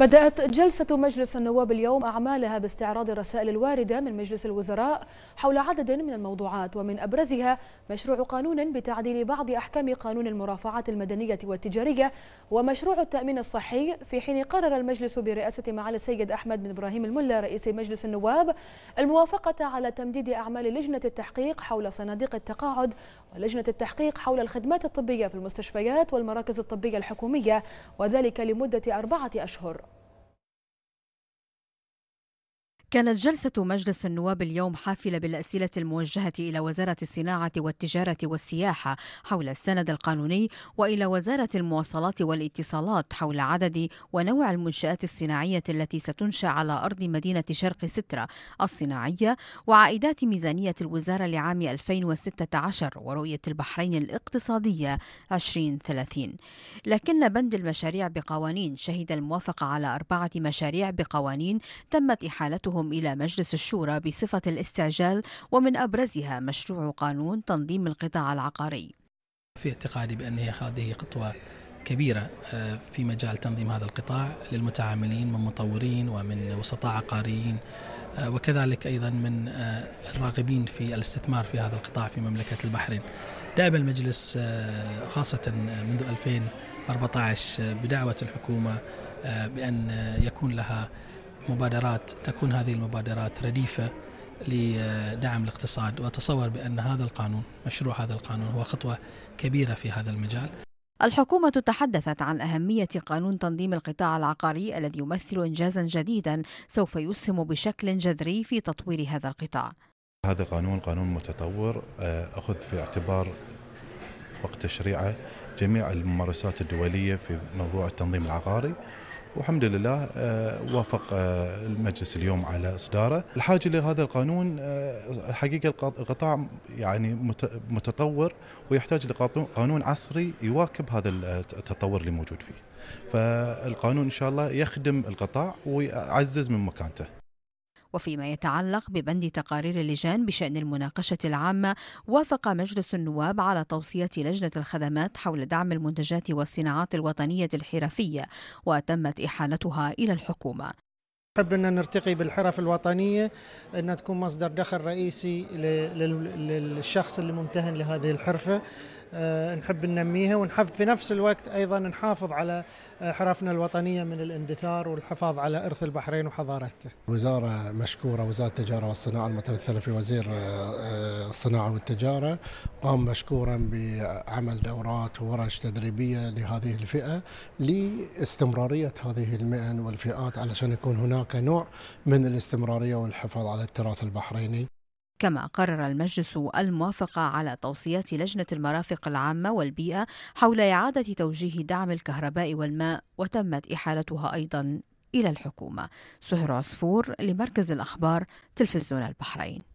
بدأت جلسة مجلس النواب اليوم أعمالها باستعراض الرسائل الواردة من مجلس الوزراء حول عدد من الموضوعات ومن أبرزها مشروع قانون بتعديل بعض أحكام قانون المرافعات المدنية والتجارية ومشروع التأمين الصحي في حين قرر المجلس برئاسة معالي السيد أحمد بن إبراهيم الملا رئيس مجلس النواب الموافقة على تمديد أعمال لجنة التحقيق حول صناديق التقاعد ولجنة التحقيق حول الخدمات الطبية في المستشفيات والمراكز الطبية الحكومية وذلك لمدة أربعة أشهر كانت جلسة مجلس النواب اليوم حافلة بالأسئلة الموجهة إلى وزارة الصناعة والتجارة والسياحة حول السند القانوني وإلى وزارة المواصلات والاتصالات حول عدد ونوع المنشآت الصناعية التي ستنشأ على أرض مدينة شرق سترة الصناعية وعائدات ميزانية الوزارة لعام 2016 ورؤية البحرين الاقتصادية 2030 لكن بند المشاريع بقوانين شهد الموافقة على أربعة مشاريع بقوانين تمت إحالتهم وصولهم إلى مجلس الشورى بصفة الاستعجال ومن أبرزها مشروع قانون تنظيم القطاع العقاري في اعتقادي بأن هذه خطوة كبيرة آه، في مجال تنظيم هذا القطاع للمتعاملين من مطورين ومن وسطاء عقاريين آه، وكذلك أيضا من آه، الراغبين في الاستثمار في هذا القطاع في مملكة البحرين دائما المجلس خاصة منذ 2014 بدعوة الحكومة بأن يكون لها مبادرات تكون هذه المبادرات رديفة لدعم الاقتصاد وأتصور بأن هذا القانون مشروع هذا القانون هو خطوة كبيرة في هذا المجال الحكومة تحدثت عن أهمية قانون تنظيم القطاع العقاري الذي يمثل إنجازا جديدا سوف يسهم بشكل جذري في تطوير هذا القطاع هذا قانون قانون متطور آه، أخذ في اعتبار وقت تشريعه جميع الممارسات الدولية في موضوع التنظيم العقاري والحمد لله آه، وافق آه، المجلس اليوم على اصداره الحاجه لهذا القانون آه، الحقيقه القطاع يعني متطور ويحتاج لقانون عصري يواكب هذا التطور اللي موجود فيه فالقانون ان شاء الله يخدم القطاع ويعزز من مكانته وفيما يتعلق ببند تقارير اللجان بشأن المناقشة العامة وافق مجلس النواب على توصية لجنة الخدمات حول دعم المنتجات والصناعات الوطنية الحرفية وتمت إحالتها إلى الحكومة نحب أن نرتقي بالحرف الوطنية أن تكون مصدر دخل رئيسي للشخص اللي ممتهن لهذه الحرفة آه، نحب ننميها ونحب في نفس الوقت أيضا نحافظ على آه، حرفنا الوطنية من الاندثار والحفاظ على إرث البحرين وحضارته وزارة مشكورة وزارة التجارة والصناعة المتمثلة في وزير آه، الصناعة والتجارة قام مشكورا بعمل دورات وورش تدريبية لهذه الفئة لاستمرارية هذه المئن والفئات علشان يكون هناك كنوع من الاستمرارية والحفاظ على التراث البحريني كما قرر المجلس الموافقة على توصيات لجنة المرافق العامة والبيئة حول إعادة توجيه دعم الكهرباء والماء وتمت إحالتها أيضا إلى الحكومة سهر عصفور لمركز الأخبار تلفزيون البحرين